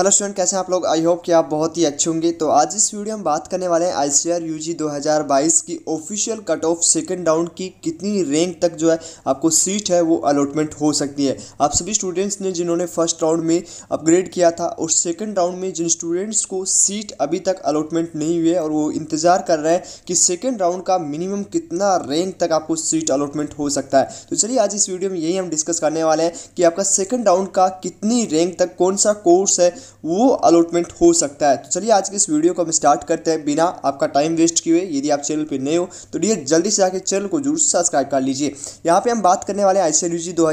hello student कैसे हैं आप लोग आई होप कि आप बहुत ही अच्छे होंगे तो आज इस वीडियो में बात करने वाले हैं आई सी आर यू जी दो हज़ार बाईस की official cut off second round की कितनी रैंक तक जो है आपको सीट है वो अलॉटमेंट हो सकती है आप सभी स्टूडेंट्स ने जिन्होंने फर्स्ट राउंड में अपग्रेड किया था और सेकेंड राउंड में जिन स्टूडेंट्स को सीट अभी तक अलॉटमेंट नहीं हुई है और वो इंतज़ार कर रहे हैं कि सेकेंड राउंड का मिनिमम कितना रैंक तक आपको सीट अलॉटमेंट हो सकता है तो चलिए आज इस वीडियो में यही हम डिस्कस करने वाले हैं कि आपका सेकेंड राउंड का कितनी रैंक तक कौन सा कोर्स है वो अलॉटमेंट हो सकता है तो चलिए आज के इस वीडियो को हम स्टार्ट करते हैं बिना आपका टाइम वेस्ट किए यदि आप चैनल पर नए हो तो डी जल्दी से जाकर चैनल को जरूर सब्सक्राइब कर लीजिए यहाँ पर हम बात करने वाले आई सी दो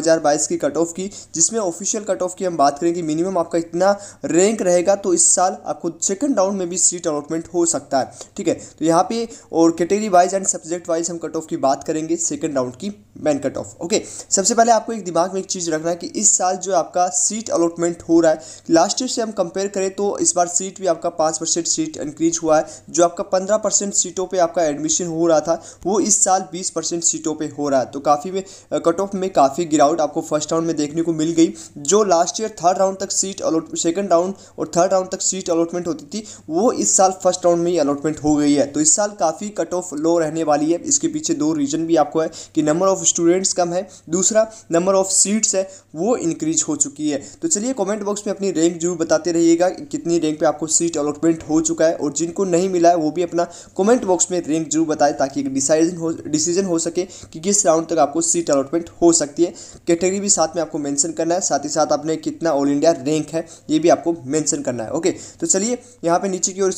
की कट ऑफ की जिसमें ऑफिशियल कट ऑफ की हम बात करेंगे मिनिमम आपका इतना रैंक रहेगा तो इस साल आपको सेकंड राउंड में भी सीट अलॉटमेंट हो सकता है ठीक है तो यहाँ पे और category wise and subject wise हम कट ऑफ की बात करेंगे सेकंड राउंड की मैन कट ऑफ ओके सबसे पहले आपको एक दिमाग में एक चीज़ रखना है कि इस साल जो आपका सीट अलॉटमेंट हो रहा है लास्ट ईयर से हम कंपेयर करें तो इस बार सीट भी आपका पाँच परसेंट सीट इंक्रीज हुआ है जो आपका पंद्रह परसेंट सीटों पर आपका एडमिशन हो रहा था वो इस साल बीस परसेंट सीटों पर हो रहा है तो काफ़ी में कट ऑफ में काफ़ी गिरावट आपको फर्स्ट राउंड में देखने को मिल गई जो लास्ट ईयर थर्ड राउंड तक सीट अलॉट सेकेंड राउंड और थर्ड राउंड तक सीट अलॉटमेंट होती थी वो इस साल फर्स्ट राउंड में ही अलॉटमेंट हो गई है तो इस साल काफ़ी कट ऑफ लो रहने वाली है इसके पीछे दो रीज़न भी आपको है कि नंबर ऑफ स्टूडेंट्स कम है दूसरा नंबर ऑफ सीट्स है वो इंक्रीज हो चुकी है तो चलिए कॉमेंट बॉक्स में अपनी रैंक जरूर बताते रहिएगा कितनी रैंक पे आपको सीट अलॉटमेंट हो चुका है और जिनको नहीं मिला है वो भी अपना कमेंट बॉक्स में रैंक जरूर बताए ताकि एक डिसाइजन हो डिसीजन हो सके कि किस राउंड तक आपको सीट अलॉटमेंट हो सकती है कैटेगरी भी साथ में आपको मैंसन करना है साथ ही साथ आपने कितना ऑल इंडिया रैंक है ये भी आपको मैंसन करना है ओके तो चलिए यहाँ पर नीचे की ओर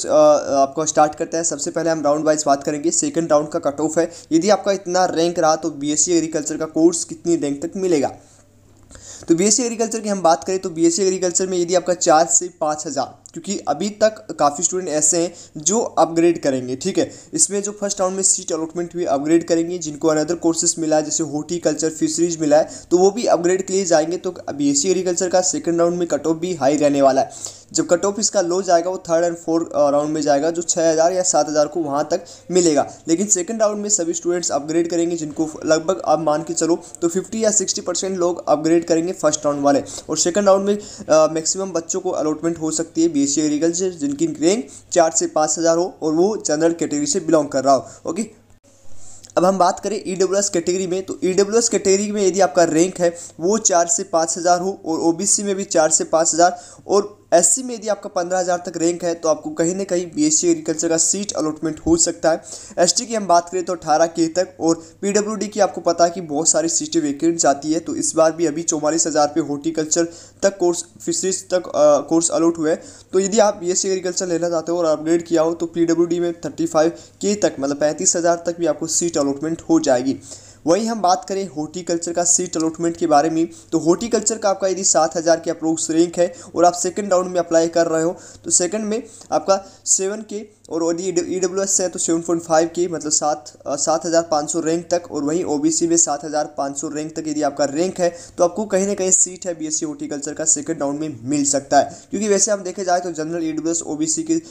आपको स्टार्ट करता है सबसे पहले हम राउंड वाइज बात करेंगे सेकेंड राउंड का कट ऑफ है यदि आपका इतना रैंक रहा तो बी एग्रीकल्चर e का कोर्स कितनी रैंक तक मिलेगा तो बी एग्रीकल्चर की हम बात करें तो बी एग्रीकल्चर में यदि आपका चार्ज से पाँच हज़ार क्योंकि अभी तक काफ़ी स्टूडेंट ऐसे हैं जो अपग्रेड करेंगे ठीक है इसमें जो फर्स्ट राउंड में सीट अलॉटमेंट हुई अपग्रेड करेंगे जिनको अनदर कोर्सेस मिला है जैसे हॉर्टिकल्चर फिशरीज मिला है तो वो भी अपग्रेड के लिए जाएंगे तो बी एस एग्रीकल्चर का सेकेंड राउंड में कट ऑफ भी हाई रहने वाला है जब कट ऑफ इसका लो जाएगा वो थर्ड एंड फोर्थ राउंड में जाएगा जो छः हज़ार या सात हज़ार को वहाँ तक मिलेगा लेकिन सेकंड राउंड में सभी स्टूडेंट्स अपग्रेड करेंगे जिनको लगभग आप मान के चलो तो फिफ्टी या सिक्सटी परसेंट लोग अपग्रेड करेंगे फर्स्ट राउंड वाले और सेकंड राउंड में मैक्सिमम uh, बच्चों को अलॉटमेंट हो सकती है बीएससी एग्रीकल्चर जिनकी रैंक चार से पाँच हज़ार हो और वो जनरल कैटेगरी से बिलोंग कर रहा हो ओके अब हम बात करें ई डब्ल्यू एस कैटेगरी में तो ई डब्ल्यू एस कैटेगरी में यदि आपका रैंक है वो चार से पाँच हज़ार हो और ओ में भी चार से पाँच हज़ार और एस में यदि आपका पंद्रह हज़ार तक रैंक है तो आपको कहीं ना कहीं बी सी एग्रीकल्चर का सीट अलॉटमेंट हो सकता है एस की हम बात करें तो अठारह के तक और पी की आपको पता है कि बहुत सारी सीटें वेकेंट जाती है तो इस बार भी अभी चौवालीस हज़ार पे हॉर्टिकल्चर तक कोर्स फिशरीज तक आ, कोर्स अलॉट हुए तो यदि आप बी एस एग्रीकल्चर लेना चाहते हो और अपग्रेड किया हो तो पी में थर्टी के तक मतलब पैंतीस तक भी आपको सीट अलॉटमेंट हो जाएगी वहीं हम बात करें हॉर्टिकल्चर का सीट अलॉटमेंट के बारे में तो हॉर्टिकल्चर का आपका यदि सात हज़ार के अप्रोक्स रैंक है और आप सेकंड राउंड में अप्लाई कर रहे हो तो सेकंड में आपका सेवन के और यदि ई डब्ल्यू एस से है तो सेवन पॉइंट फाइव के मतलब सात सात हज़ार पाँच सौ रैंक तक और वहीं ओ बी सी में सात हज़ार पाँच सौ रैंक तक यदि आपका रैंक है तो आपको कहीं ना कहीं सीट है बी एस सी हॉर्टिकल्चर का सेकंड राउंड में मिल सकता है क्योंकि वैसे हम देखे जाए तो general E W S O B C की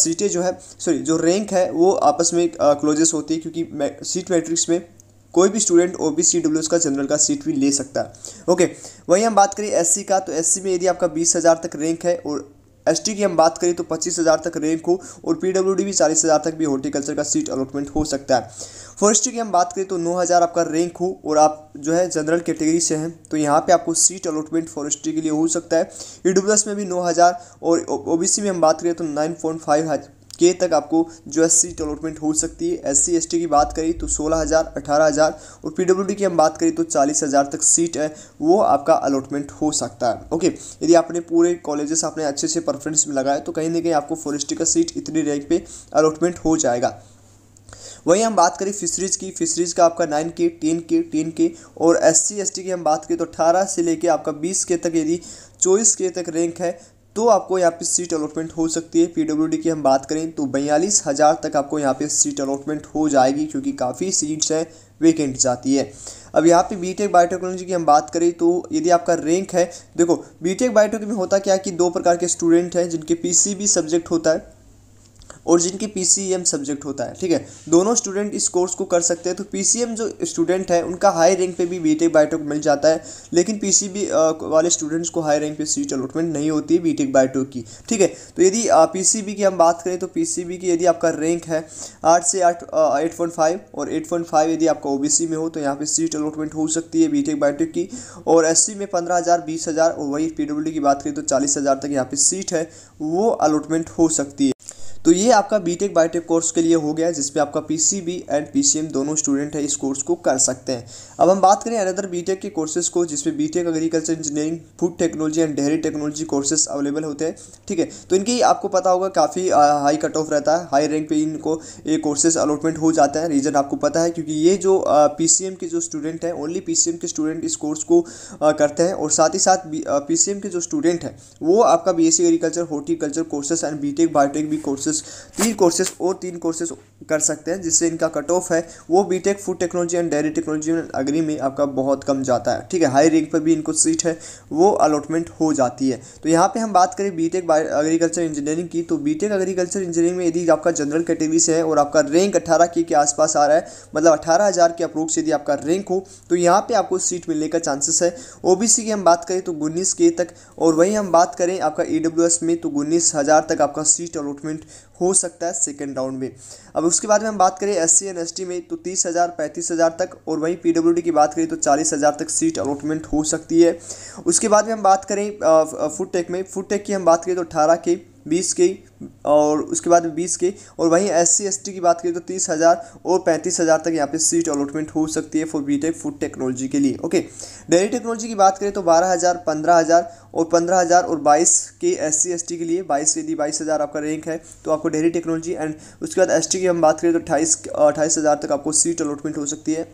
सीटें जो है सॉरी जो रैंक है वो आपस में क्लोजेस होती है क्योंकि सीट मैट्रिक्स में कोई भी student O B C W का जनरल का सीट भी ले सकता है ओके वहीं हम बात करें एस का तो एस में यदि आपका बीस हज़ार तक रैंक है और एस की हम बात करें तो पच्चीस हज़ार तक रैंक हो और पी डब्ल्यू डी भी चालीस हज़ार तक भी हॉर्टिकल्चर का सीट अलॉटमेंट हो सकता है फॉरेस्ट्री की हम बात करें तो नौ हज़ार आपका रैंक हो और आप जो है जनरल कैटेगरी से हैं तो यहाँ पे आपको सीट अलॉटमेंट फॉरेस्ट्री के लिए हो सकता है ई e में भी नौ हज़ार और ओ में हम बात करें तो नाइन पॉइंट फाइव के तक आपको जो एस सी अलॉटमेंट हो सकती है एस सी की बात करें तो सोलह हज़ार अठारह हज़ार और पी की हम बात करें तो चालीस हज़ार तक सीट है वो आपका अलॉटमेंट हो सकता है ओके यदि आपने पूरे कॉलेजेस आपने अच्छे से परफ्रेंस में लगाए तो कहीं ना कहीं आपको फॉरेस्ट्री का सीट इतनी रैंक पे अलॉटमेंट हो जाएगा वहीं हम बात करें फिशरीज़ की फिशरीज़ का आपका नाइन के टेन के टेन के और एस सी की हम बात करें तो अठारह से लेकर आपका बीस के तक यदि चौबीस के तक रैंक है तो आपको यहाँ पे सीट अलॉटमेंट हो सकती है पीडब्ल्यूडी की हम बात करें तो बयालीस हज़ार तक आपको यहाँ पे सीट अलॉटमेंट हो जाएगी क्योंकि काफ़ी सीट्स हैं वेकेंट जाती है अब यहाँ पे बीटेक बायोटेक्नोलॉजी की हम बात करें तो यदि आपका रैंक है देखो बीटेक बायोटेक में होता क्या कि दो प्रकार के स्टूडेंट हैं जिनके पी सब्जेक्ट होता है और जिनकी पी सब्जेक्ट होता है ठीक है दोनों स्टूडेंट इस कोर्स को कर सकते हैं तो पी जो स्टूडेंट है उनका हाई रैंक पर भी बी टेक e e मिल जाता है लेकिन पी वाले स्टूडेंट्स को हाई रैंक पर सीट अलॉटमेंट नहीं होती है बी टेक की ठीक है तो यदि पी की हम बात करें तो पी की यदि आपका रैंक है आठ से आठ एट पॉइंट फाइव और एट पॉइंट फाइव यदि आपका ओ में हो तो यहाँ पर सीट अलॉटमेंट हो सकती है बी टेक बायोटेक की और एस में पंद्रह हज़ार बीस हज़ार और वही पी की बात करें तो चालीस हज़ार तक यहाँ पे सीट है वो अलॉटमेंट हो सकती है तो ये आपका बी टेक बायोटेक कोर्स के लिए हो गया है जिसमें आपका पीसीबी एंड पीसीएम दोनों स्टूडेंट है इस कोर्स को कर सकते हैं अब हम बात करें अनदर बी टेक के कोर्सेज को जिसमें B tech agriculture engineering food technology and dairy technology courses available होते हैं ठीक है तो इनकी आपको पता होगा काफ़ी हाई कट ऑफ रहता है हाई रैंक पर इनको ये कोर्सेज अलॉटमेंट हो जाता है रीज़न आपको पता है क्योंकि ये जो पी के जो स्टूडेंट हैं ओनली पी के स्टूडेंट इस कोर्स को करते हैं और साथ ही साथ पी के जो स्टूडेंट हैं वो आपका B agriculture horticulture courses and B tech biotech भी कोर्सेज कोर्सेज तीन कोर्सेज और तीन कोर्सेज कर सकते हैं जिससे इनका कट ऑफ है वो B tech food technology and dairy technology में अग्री में आपका बहुत कम जाता है ठीक है हाई रैंक पर भी इनको सीट है वो अलॉटमेंट हो जाती है तो यहाँ पर हम बात करें बीटेक एग्रीकल्चर इंजीनियरिंग की तो बीटेक एग्रीकल्चर इंजीनियरिंग में यदि आपका जनरल कैटेगरी से है और आपका रैंक अट्ठारह के के आसपास आ रहा है मतलब अठारह हज़ार के अप्रोक्स यदि आपका रैंक हो तो यहाँ पर आपको सीट मिलने का चांसेस है ओबीसी की हम बात करें तो उन्नीस के तक और वहीं हम बात करें आपका ई में तो उन्नीस हज़ार तक आपका सीट अलॉटमेंट हो सकता है सेकेंड राउंड में अब उसके बाद में हम बात करें S C N S T में तो तीस हज़ार पैंतीस हज़ार तक और वहीं पी डब्ल्यू डी की बात करें तो चालीस हज़ार तक सीट अलॉटमेंट हो सकती है उसके बाद में हम बात करें फूड टेक में फूड टेक की हम बात करें तो अठारह के बीस के और उसके बाद बीस के और वहीं एस सी की बात करें तो तीस हज़ार और पैंतीस हज़ार तक यहाँ पे सीट अलॉटमेंट हो सकती है for B tech food technology के लिए ओके डेयरी टेक्नोलॉजी की बात करें तो बारह हज़ार पंद्रह हज़ार और पंद्रह हज़ार और बाईस के एस सी के लिए बाईस यदि बाईस हज़ार आपका रैंक है तो आपको डेयरी टेक्नोलॉजी एंड उसके बाद एस की हम बात करें तो अट्ठाईस अट्ठाईस हज़ार तक आपको सीट अलॉटमेंट हो सकती है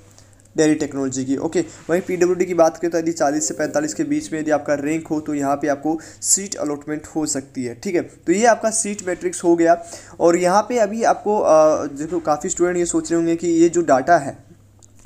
डेली टेक्नोलॉजी की ओके वहीं पी की बात करें तो यदि चालीस से पैंतालीस के बीच में यदि आपका रैंक हो तो यहाँ पर आपको सीट अलॉटमेंट हो सकती है ठीक है तो ये आपका सीट मैट्रिक्स हो गया और यहाँ पर अभी आपको देखो काफ़ी स्टूडेंट ये सोच रहे होंगे कि ये जो डाटा है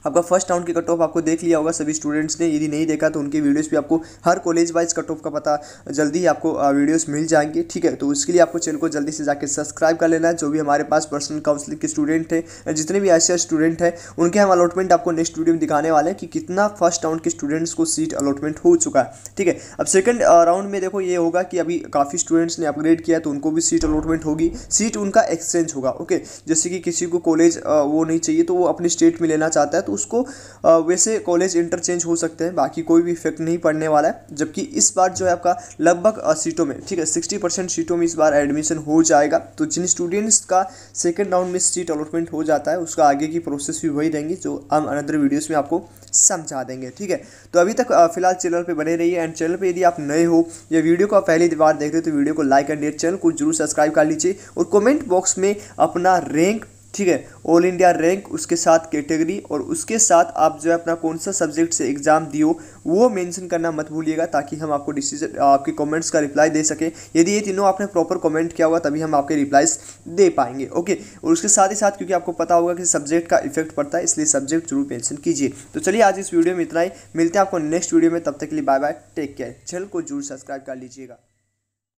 आपका फर्स्ट राउंड के कट ऑफ आपको देख लिया होगा सभी स्टूडेंट्स ने यदि नहीं देखा तो उनके वीडियोस भी आपको हर कॉलेज वाइज कट ऑफ का पता जल्दी ही आपको वीडियोस मिल जाएंगे ठीक है तो उसके लिए आपको चैनल को जल्दी से जाकर सब्सक्राइब कर लेना जो भी हमारे पास पर्सनल काउंसलिंग के स्टूडेंट हैं जितने भी ऐसे स्टूडेंट हैं उनके हम अलॉटमेंट आपको नेक्स्ट वीडियो में दिखाने वाले हैं कि कितना फर्स्ट राउंड के स्टूडेंट्स को सीट अलॉटमेंट हो चुका है ठीक है अब सेकेंड राउंड में देखो ये होगा कि अभी काफ़ी स्टूडेंट्स ने अपग्रेड किया तो उनको भी सीट अलॉटमेंट होगी सीट उनका एक्सचेंज होगा ओके जैसे कि किसी को कॉलेज वो नहीं चाहिए तो वो अपनी स्टेट में लेना चाहता है तो तो उसको वैसे कॉलेज इंटरचेंज हो सकते हैं बाकी कोई भी इफेक्ट नहीं पड़ने वाला है जबकि इस बार जो है आपका लगभग सीटों में ठीक है सिक्सटी परसेंट सीटों में इस बार एडमिशन हो जाएगा तो जिन स्टूडेंट्स का सेकेंड राउंड में सीट अलॉटमेंट हो जाता है उसका आगे की प्रोसेस भी वही रहेंगी जो हम अनदर वीडियोज़ में आपको समझा देंगे ठीक है तो अभी तक फिलहाल चैनल पर बने रहिए एंड चैनल पर यदि आप नए हो या वीडियो को पहली बार देख रहे हो तो वीडियो को लाइक एंड चैनल को जरूर सब्सक्राइब कर लीजिए और कमेंट बॉक्स में अपना रैंक ठीक है ऑल इंडिया रैंक उसके साथ कैटेगरी और उसके साथ आप जो है अपना कौन सा सब्जेक्ट से एग्ज़ाम दियो वो मेंशन करना मत भूलिएगा ताकि हम आपको डिसीजन आपके कमेंट्स का रिप्लाई दे सकें यदि ये तीनों आपने प्रॉपर कमेंट किया होगा तभी हम आपके रिप्लाइज दे पाएंगे ओके और उसके साथ ही साथ क्योंकि आपको पता होगा कि सब्जेक्ट का इफेक्ट पड़ता है इसलिए सब्जेक्ट जरूर मैंशन कीजिए तो चलिए आज इस वीडियो में इतना ही मिलते हैं आपको नेक्स्ट वीडियो में तब तक के लिए bye bye take care channel को जरूर सब्सक्राइब कर लीजिएगा